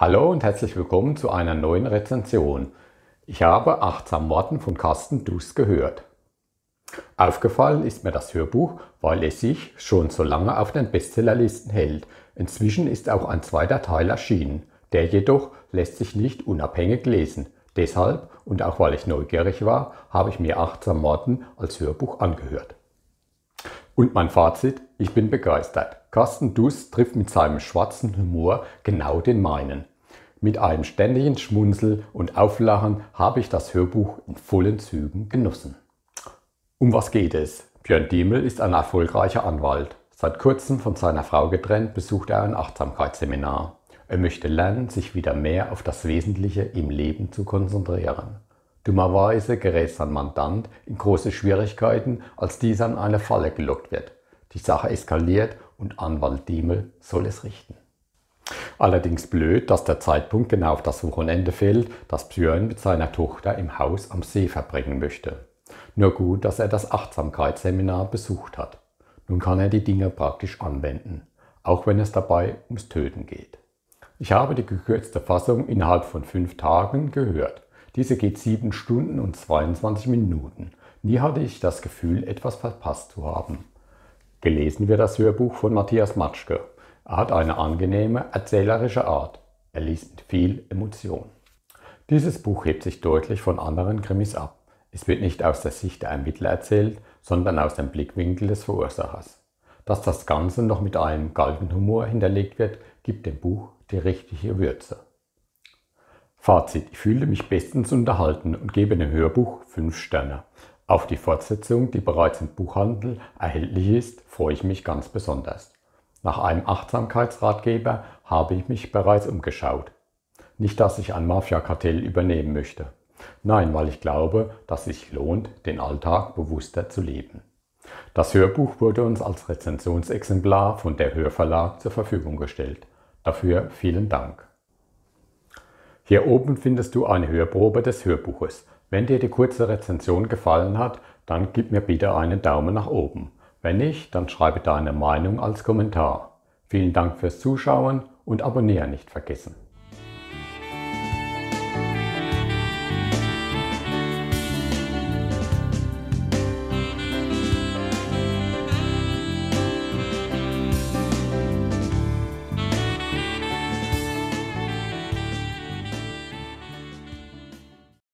Hallo und herzlich willkommen zu einer neuen Rezension. Ich habe Achtsam Worten von Carsten Dus gehört. Aufgefallen ist mir das Hörbuch, weil es sich schon so lange auf den Bestsellerlisten hält. Inzwischen ist auch ein zweiter Teil erschienen. Der jedoch lässt sich nicht unabhängig lesen. Deshalb und auch weil ich neugierig war, habe ich mir Achtsam Worten als Hörbuch angehört. Und mein Fazit, ich bin begeistert. Carsten Dus trifft mit seinem schwarzen Humor genau den meinen. Mit einem ständigen Schmunzel und Auflachen habe ich das Hörbuch in vollen Zügen genossen. Um was geht es? Björn Diemel ist ein erfolgreicher Anwalt. Seit kurzem von seiner Frau getrennt besucht er ein Achtsamkeitsseminar. Er möchte lernen, sich wieder mehr auf das Wesentliche im Leben zu konzentrieren. Dummerweise gerät sein Mandant in große Schwierigkeiten, als dieser in eine Falle gelockt wird. Die Sache eskaliert und Anwalt Diemel soll es richten. Allerdings blöd, dass der Zeitpunkt genau auf das Wochenende fällt, das Björn mit seiner Tochter im Haus am See verbringen möchte. Nur gut, dass er das Achtsamkeitsseminar besucht hat. Nun kann er die Dinge praktisch anwenden, auch wenn es dabei ums Töten geht. Ich habe die gekürzte Fassung innerhalb von fünf Tagen gehört. Diese geht 7 Stunden und 22 Minuten. Nie hatte ich das Gefühl, etwas verpasst zu haben. Gelesen wird das Hörbuch von Matthias Matschke. Er hat eine angenehme, erzählerische Art. Er liest mit viel Emotion. Dieses Buch hebt sich deutlich von anderen Krimis ab. Es wird nicht aus der Sicht der Ermittler erzählt, sondern aus dem Blickwinkel des Verursachers. Dass das Ganze noch mit einem galten Humor hinterlegt wird, gibt dem Buch die richtige Würze. Fazit. Ich fühle mich bestens unterhalten und gebe dem Hörbuch 5 Sterne. Auf die Fortsetzung, die bereits im Buchhandel erhältlich ist, freue ich mich ganz besonders. Nach einem Achtsamkeitsratgeber habe ich mich bereits umgeschaut. Nicht, dass ich ein Mafia-Kartell übernehmen möchte. Nein, weil ich glaube, dass es sich lohnt, den Alltag bewusster zu leben. Das Hörbuch wurde uns als Rezensionsexemplar von der Hörverlag zur Verfügung gestellt. Dafür vielen Dank. Hier oben findest du eine Hörprobe des Hörbuches. Wenn dir die kurze Rezension gefallen hat, dann gib mir bitte einen Daumen nach oben. Wenn nicht, dann schreibe deine Meinung als Kommentar. Vielen Dank fürs Zuschauen und abonnieren nicht vergessen.